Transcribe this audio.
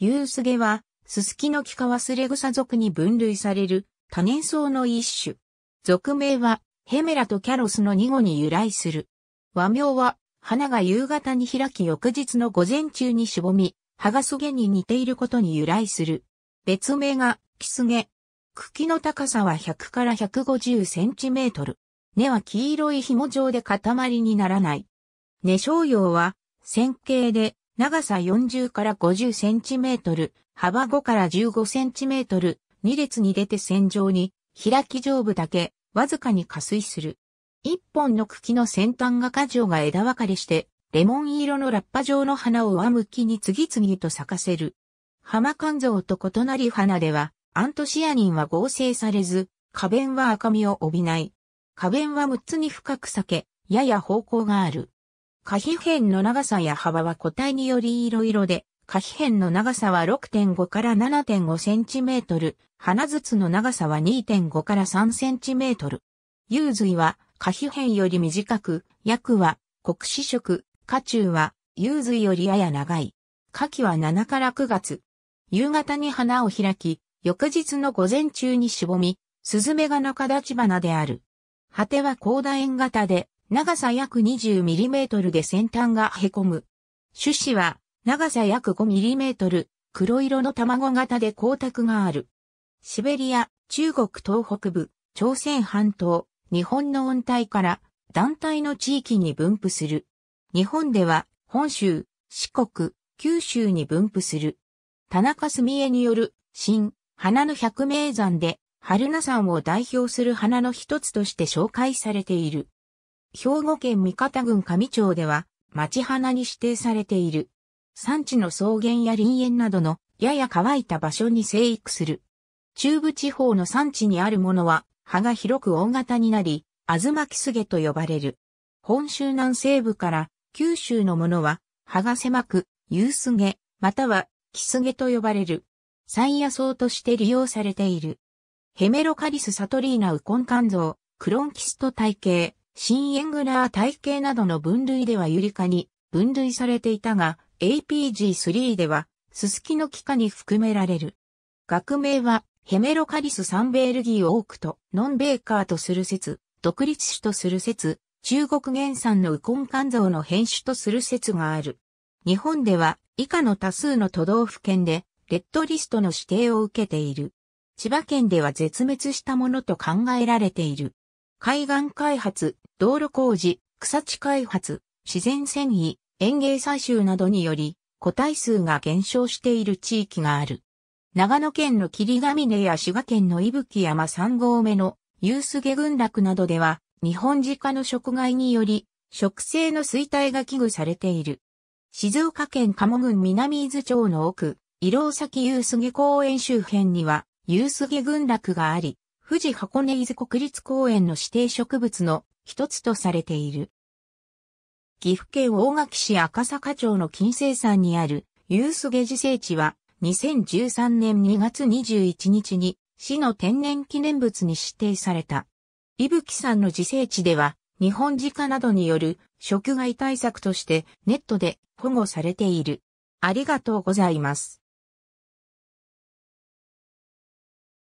ユウスゲは、ススキノキカワスレグサ属に分類される多年草の一種。属名はヘメラとキャロスの二語に由来する。和名は花が夕方に開き翌日の午前中にしぼみ、葉がそげに似ていることに由来する。別名がキスゲ。茎の高さは100から150センチメートル。根は黄色い紐状で塊にならない。根商葉は線形で長さ40から50センチメートル、幅5から15センチメートル、2列に出て線上に、開き上部だけ、わずかに加水する。一本の茎の先端が果条が枝分かれして、レモン色のラッパ状の花を上向きに次々と咲かせる。浜肝臓と異なり花では、アントシアニンは合成されず、花弁は赤みを帯びない。花弁は6つに深く裂け、やや方向がある。可比辺の長さや幅は個体により色々で、可比辺の長さは6.5から7.5センチメートル、花筒の長さは2.5から3センチメートル。幽髄は可比辺より短く、薬は黒子色、花中は幽髄よりやや長い。花期は7から9月。夕方に花を開き、翌日の午前中にしぼみ、スズメガの形花である。果ては広大円型で、長さ約 20mm で先端が凹む。種子は長さ約 5mm、黒色の卵型で光沢がある。シベリア、中国東北部、朝鮮半島、日本の温帯から団体の地域に分布する。日本では本州、四国、九州に分布する。田中澄江による新花の百名山で春名山を代表する花の一つとして紹介されている。兵庫県三方郡上町では、町花に指定されている。産地の草原や林園などの、やや乾いた場所に生育する。中部地方の産地にあるものは、葉が広く大型になり、あずまきすげと呼ばれる。本州南西部から九州のものは、葉が狭く、夕すげ、または、きすげと呼ばれる。山野草として利用されている。ヘメロカリス・サトリーナウコン肝臓、クロンキスト体系、新エングラー体系などの分類ではユリ科に分類されていたが、APG3 では、ススキのキ科に含められる。学名は、ヘメロカリス・サンベールギー・オークと、ノン・ベーカーとする説、独立種とする説、中国原産のウコン肝臓の変種とする説がある。日本では、以下の多数の都道府県で、レッドリストの指定を受けている。千葉県では絶滅したものと考えられている。海岸開発、道路工事、草地開発、自然繊維、園芸採集などにより、個体数が減少している地域がある。長野県の霧ヶ峰や滋賀県の伊吹山3合目の夕杉群落などでは、日本自家の食害により、植生の衰退が危惧されている。静岡県鴨郡南伊豆町の奥、色老崎夕杉公園周辺には、夕杉群落があり、富士箱根伊豆国立公園の指定植物の一つとされている。岐阜県大垣市赤坂町の金星山にあるユースゲジ聖地は2013年2月21日に市の天然記念物に指定された。伊吹山の自生地では日本家などによる食害対策としてネットで保護されている。ありがとうございます。